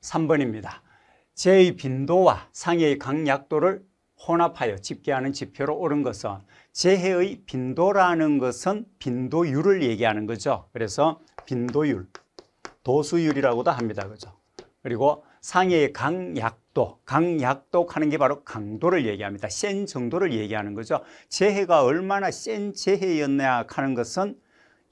3번입니다. 재의 빈도와 상해의 강약도를 혼합하여 집계하는 지표로 오른 것은 재해의 빈도라는 것은 빈도율을 얘기하는 거죠. 그래서 빈도율, 도수율이라고도 합니다. 그죠? 그리고 상해의 강약도, 강약도 하는 게 바로 강도를 얘기합니다. 센 정도를 얘기하는 거죠. 재해가 얼마나 센 재해였냐 하는 것은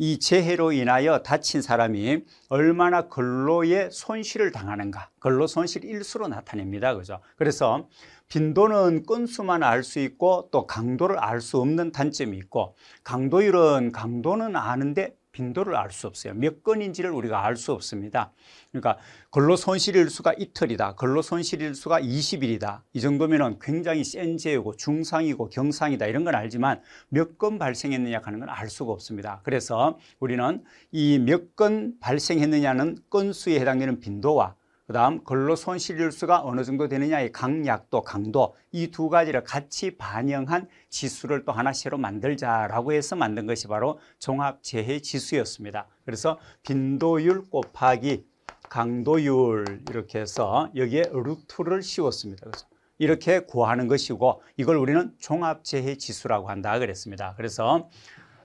이 재해로 인하여 다친 사람이 얼마나 근로에 손실을 당하는가 근로 손실 일수로 나타냅니다 그죠 그래서 빈도는 건수만 알 수 있고 또 강도를 알 수 없는 단점이 있고 강도율은 강도는 아는데 빈도를 알 수 없어요. 몇 건인지를 우리가 알 수 없습니다. 그러니까 근로 손실일수가 이틀이다. 근로 손실일수가 20일이다. 이정도면 굉장히 센 재해고 중상이고 경상이다. 이런 건 알지만 몇 건 발생했느냐 하는 건 알 수가 없습니다. 그래서 우리는 이 몇 건 발생했느냐는 건수에 해당되는 빈도와 그 다음 근로 손실률수가 어느 정도 되느냐의 강약도 강도 이 두 가지를 같이 반영한 지수를 또 하나 새로 만들자라고 해서 만든 것이 바로 종합재해 지수였습니다. 그래서 빈도율 곱하기 강도율 이렇게 해서 여기에 루트를 씌웠습니다. 그래서 이렇게 구하는 것이고 이걸 우리는 종합재해 지수라고 한다 그랬습니다. 그래서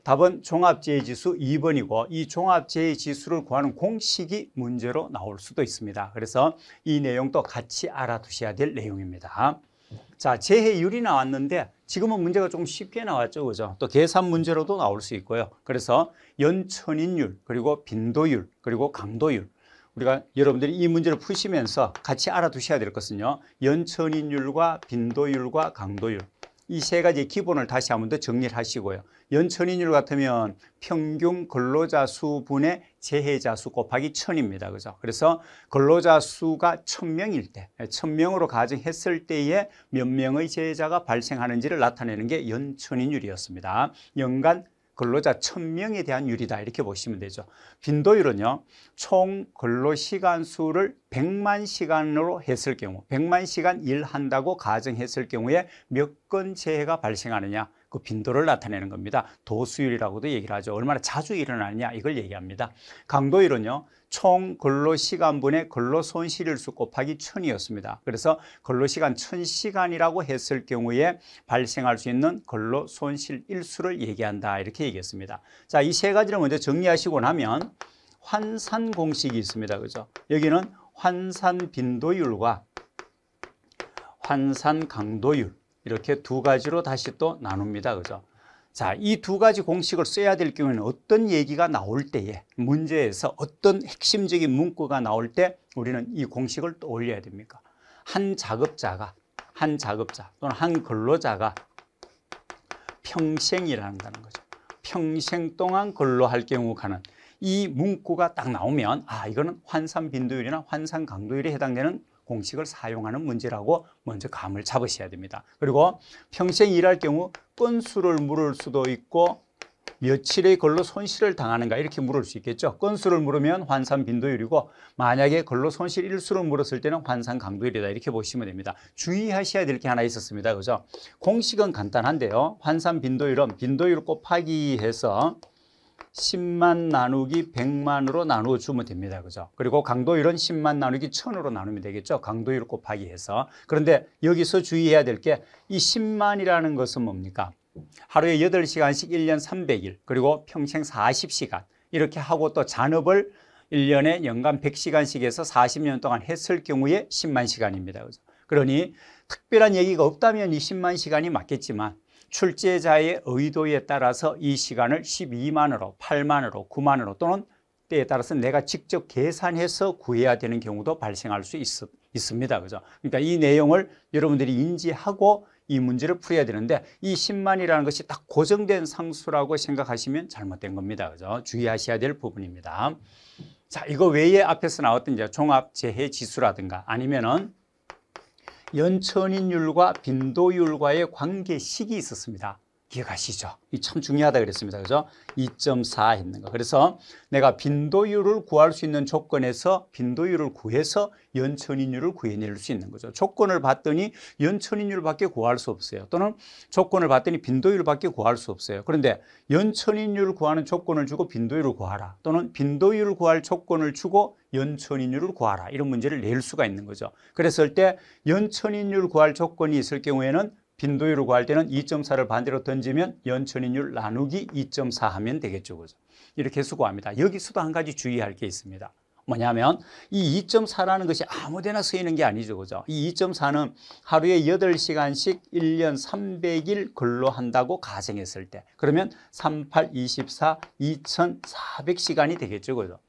답은 종합재해지수 2번이고 이 종합재해지수를 구하는 공식이 문제로 나올 수도 있습니다. 그래서 이 내용도 같이 알아두셔야 될 내용입니다. 자, 재해율이 나왔는데 지금은 문제가 좀 쉽게 나왔죠. 그죠? 또 계산 문제로도 나올 수 있고요. 그래서 연천인율, 그리고 빈도율, 그리고 강도율. 우리가 여러분들이 이 문제를 푸시면서 같이 알아두셔야 될 것은요. 연천인율과 빈도율과 강도율. 이세 가지 기본을 다시 한번 더 정리를 하시고요. 연천인율 같으면 평균 근로자 수분의 재해자 수 곱하기 천입니다 그죠? 그래서 근로자 수가 천명일때 예, 천명으로 가정했을 때에 몇 명의 재해자가 발생하는지를 나타내는 게 연천인율이었습니다. 연간 근로자 천명에 대한 유리다 이렇게 보시면 되죠. 빈도율은요. 총 근로시간 수를 백만 시간으로 했을 경우 백만 시간 일한다고 가정했을 경우에 몇 건 재해가 발생하느냐 그 빈도를 나타내는 겁니다. 도수율이라고도 얘기를 하죠. 얼마나 자주 일어나느냐 이걸 얘기합니다. 강도율은요. 총 근로시간분의 근로손실일수 곱하기 1 0 0 0이었습니다 그래서 근로시간 1 0 0 0시간이라고 했을 경우에 발생할 수 있는 근로손실일수를 얘기한다 이렇게 얘기했습니다 자이 세 가지를 먼저 정리하시고 나면 환산 공식이 있습니다 그죠 여기는 환산 빈도율과 환산 강도율 이렇게 두 가지로 다시 또 나눕니다. 그죠? 자, 이 두 가지 공식을 써야 될 경우에는 어떤 얘기가 나올 때에 문제에서 어떤 핵심적인 문구가 나올 때 우리는 이 공식을 또 올려야 됩니까? 한 작업자가 한 작업자 또는 한 근로자가 평생 일한다는 거죠. 평생 동안 근로할 경우 가는 이 문구가 딱 나오면 아 이거는 환산 빈도율이나 환산 강도율에 해당되는 공식을 사용하는 문제라고 먼저 감을 잡으셔야 됩니다. 그리고 평생 일할 경우 건수를 물을 수도 있고 며칠의 걸로 손실을 당하는가 이렇게 물을 수 있겠죠. 건수를 물으면 환산 빈도율이고 만약에 걸로 손실 일수를 물었을 때는 환산 강도율이다 이렇게 보시면 됩니다. 주의하셔야 될 게 하나 있었습니다. 그죠? 공식은 간단한데요. 환산 빈도율은 빈도율 곱하기 해서 10만 나누기 100만으로 나누어 주면 됩니다. 그죠? 그리고 강도율은 10만 나누기 1000으로 나누면 되겠죠? 강도율 곱하기 해서. 그런데 여기서 주의해야 될 게 이 10만이라는 것은 뭡니까? 하루에 8시간씩 1년 300일, 그리고 평생 40시간. 이렇게 하고 또 잔업을 1년에 연간 100시간씩 해서 40년 동안 했을 경우에 10만 시간입니다. 그죠? 그러니 특별한 얘기가 없다면 이 10만 시간이 맞겠지만 출제자의 의도에 따라서 이 시간을 12만으로, 8만으로, 9만으로 또는 때에 따라서 내가 직접 계산해서 구해야 되는 경우도 발생할 수 있, 습니다 그죠? 그러니까 이 내용을 여러분들이 인지하고 이 문제를 풀어야 되는데 이 10만이라는 것이 딱 고정된 상수라고 생각하시면 잘못된 겁니다. 그죠? 주의하셔야 될 부분입니다. 자, 이거 외에 앞에서 나왔던 이제 종합 재해 지수라든가 아니면은 연천인율과 빈도율과의 관계식이 있었습니다. 기억하시죠? 이 참 중요하다 그랬습니다. 그죠? 2.4 있는 거. 그래서 내가 빈도율을 구할 수 있는 조건에서 빈도율을 구해서 연천인율을 구해낼 수 있는 거죠. 조건을 봤더니 연천인율밖에 구할 수 없어요. 또는 조건을 봤더니 빈도율밖에 구할 수 없어요. 그런데 연천인율을 구하는 조건을 주고 빈도율을 구하라. 또는 빈도율을 구할 조건을 주고 연천인율을 구하라. 이런 문제를 낼 수가 있는 거죠. 그랬을 때 연천인율 구할 조건이 있을 경우에는 빈도율을 구할 때는 2.4를 반대로 던지면 연천인율 나누기 2.4 하면 되겠죠. 그죠? 이렇게 수고합니다. 여기서도 한 가지 주의할 게 있습니다. 뭐냐면 이 2.4라는 것이 아무데나 쓰이는 게 아니죠. 그죠? 이 2.4는 하루에 8시간씩 1년 300일 근로한다고 가정했을 때 그러면 38, 24, 2400시간이 되겠죠. 그죠?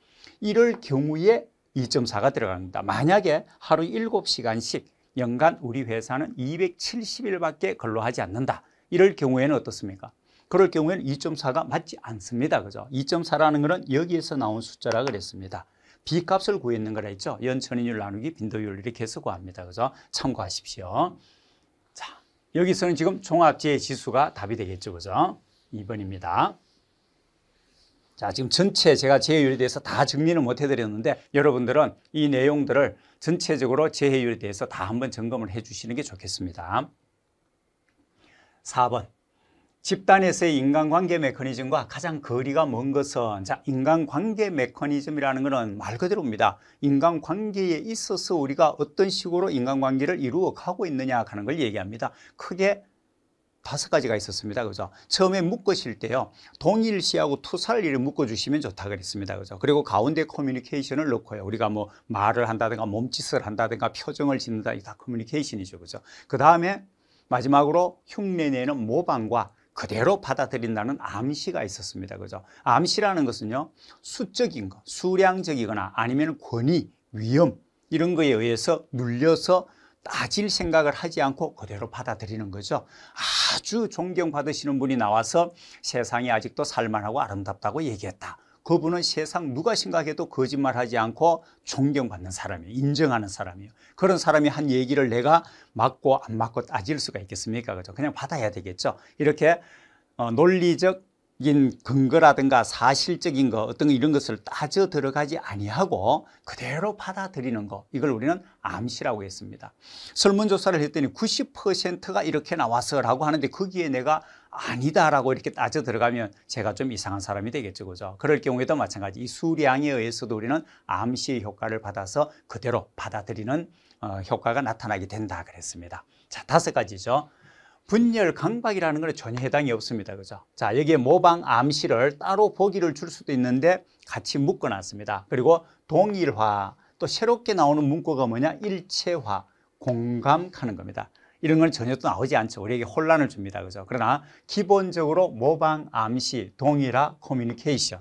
이럴 경우에 2.4가 들어갑니다. 만약에 하루 7시간씩 연간 우리 회사는 2 7 1밖에 근로하지 않는다. 이럴 경우에는 어떻습니까? 그럴 경우에는 2.4가 맞지 않습니다. 그죠? 2.4라는 것은 여기에서 나온 숫자라 그랬습니다. B값을 구했는 거라 했죠? 연천인율 나누기 빈도율 이렇게 해서 구합니다. 그죠? 참고하십시오. 자, 여기서는 지금 종합지의 지수가 답이 되겠죠. 그죠? 2번입니다. 자, 지금 전체 제가 재해율에 대해서 다 정리는 못 해드렸는데 여러분들은 이 내용들을 전체적으로 재해율에 대해서 다 한번 점검을 해 주시는 게 좋겠습니다. 4번. 집단에서의 인간관계 메커니즘과 가장 거리가 먼 것은 자 인간관계 메커니즘이라는 것은 말 그대로입니다. 인간관계에 있어서 우리가 어떤 식으로 인간관계를 이루어 가고 있느냐 하는 걸 얘기합니다. 크게 다섯 가지가 있었습니다. 그죠? 처음에 묶으실 때요. 동일시하고 투살리를 묶어주시면 좋다 그랬습니다. 그죠? 그리고 가운데 커뮤니케이션을 넣고요. 우리가 뭐 말을 한다든가 몸짓을 한다든가 표정을 짓는다. 이다 커뮤니케이션이죠. 그죠? 그 다음에 마지막으로 흉내내는 모방과 그대로 받아들인다는 암시가 있었습니다. 그죠? 암시라는 것은요, 수적인 거, 수량적이거나 아니면 권위, 위험, 이런 거에 의해서 눌려서 따질 생각을 하지 않고 그대로 받아들이는 거죠. 아주 존경받으시는 분이 나와서 세상이 아직도 살만하고 아름답다고 얘기했다. 그분은 세상 누가 생각해도 거짓말하지 않고 존경받는 사람이에요. 인정하는 사람이에요. 그런 사람이 한 얘기를 내가 맞고 안 맞고 따질 수가 있겠습니까? 그죠? 그냥 받아야 되겠죠. 이렇게 어, 논리적 인 근거라든가 사실적인 거 어떤 이런 것을 따져 들어가지 아니하고 그대로 받아들이는 거 이걸 우리는 암시라고 했습니다. 설문조사를 했더니 90%가 이렇게 나왔어라고 하는데 거기에 내가 아니다라고 이렇게 따져 들어가면 제가 좀 이상한 사람이 되겠죠. 그죠? 그럴 경우에도 마찬가지 이 수량에 의해서도 우리는 암시 효과를 받아서 그대로 받아들이는 어, 효과가 나타나게 된다 그랬습니다. 자, 다섯 가지죠. 분열 강박이라는 것에 전혀 해당이 없습니다. 그죠? 자, 여기에 모방 암시를 따로 보기를 줄 수도 있는데 같이 묶어 놨습니다. 그리고 동일화, 또 새롭게 나오는 문구가 뭐냐? 일체화, 공감하는 겁니다. 이런 건 전혀 또 나오지 않죠. 우리에게 혼란을 줍니다. 그죠? 그러나 기본적으로 모방 암시, 동일화, 커뮤니케이션.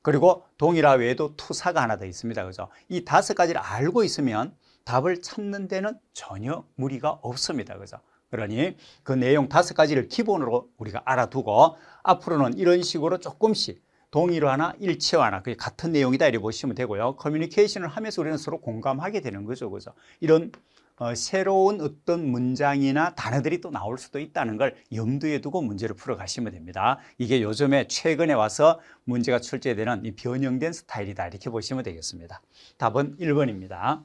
그리고 동일화 외에도 투사가 하나 더 있습니다. 그죠? 이 다섯 가지를 알고 있으면 답을 찾는 데는 전혀 무리가 없습니다. 그죠? 그러니 그 내용 다섯 가지를 기본으로 우리가 알아두고 앞으로는 이런 식으로 조금씩 동일화나일체화나 그게 같은 내용이다 이렇게 보시면 되고요 커뮤니케이션을 하면서 우리는 서로 공감하게 되는 거죠 그죠 이런 어, 새로운 어떤 문장이나 단어들이 또 나올 수도 있다는 걸 염두에 두고 문제를 풀어가시면 됩니다 이게 요즘에 최근에 와서 문제가 출제되는 이 변형된 스타일이다 이렇게 보시면 되겠습니다 답은 1번입니다